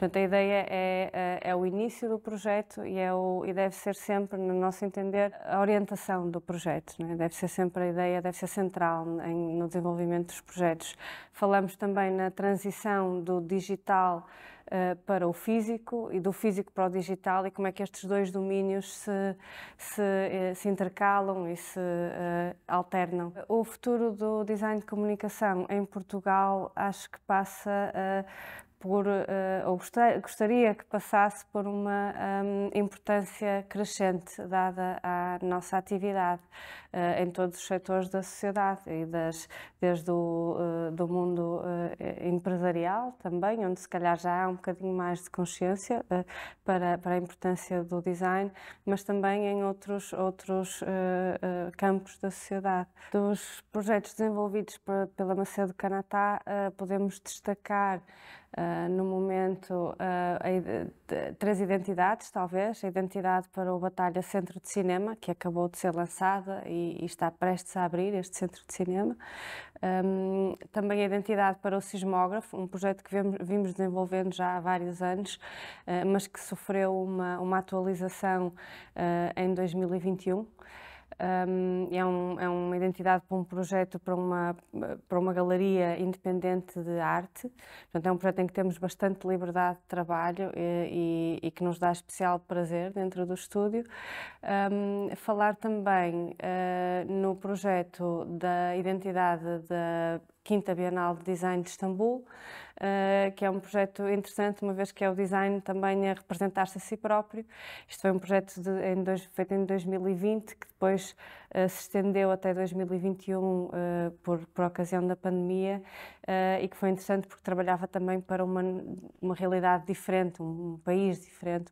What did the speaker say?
Portanto, a ideia é, é, é o início do projeto e, é o, e deve ser sempre, no nosso entender, a orientação do projeto. Né? Deve ser sempre a ideia, deve ser central em, no desenvolvimento dos projetos. Falamos também na transição do digital eh, para o físico e do físico para o digital e como é que estes dois domínios se, se, eh, se intercalam e se uh, alternam. O futuro do design de comunicação em Portugal acho que passa uh, por, uh, ou gostar, gostaria que passasse por uma um, importância crescente dada à nossa atividade uh, em todos os setores da sociedade e das, desde o uh, do mundo empresarial também, onde se calhar já há um bocadinho mais de consciência para, para a importância do design, mas também em outros, outros campos da sociedade. Dos projetos desenvolvidos pela Macedo Canatá, podemos destacar Uh, no momento, uh, a, três identidades, talvez. A identidade para o Batalha Centro de Cinema, que acabou de ser lançada e, e está prestes a abrir, este Centro de Cinema. Um, também a identidade para o Sismógrafo, um projeto que vemos, vimos desenvolvendo já há vários anos, uh, mas que sofreu uma, uma atualização em 2021. Um, é, um, é, uma identidade para um projeto, para uma, para uma galeria independente de arte. Portanto, é um projeto em que temos bastante liberdade de trabalho e, eh, e, e que nos dá especial prazer dentro do estúdio. Um, falar também uh, no projeto da identidade da quinta Bienal de Design de Istambul, eh, que é um projeto interessante, uma vez que é o design também a representar-se a si próprio. Isto foi um projeto de, em feito em 2020, que depois eh, se estendeu até 2021 eh, por, por ocasião da pandemia e que foi interessante porque trabalhava também para uma, uma realidade diferente, um país diferente.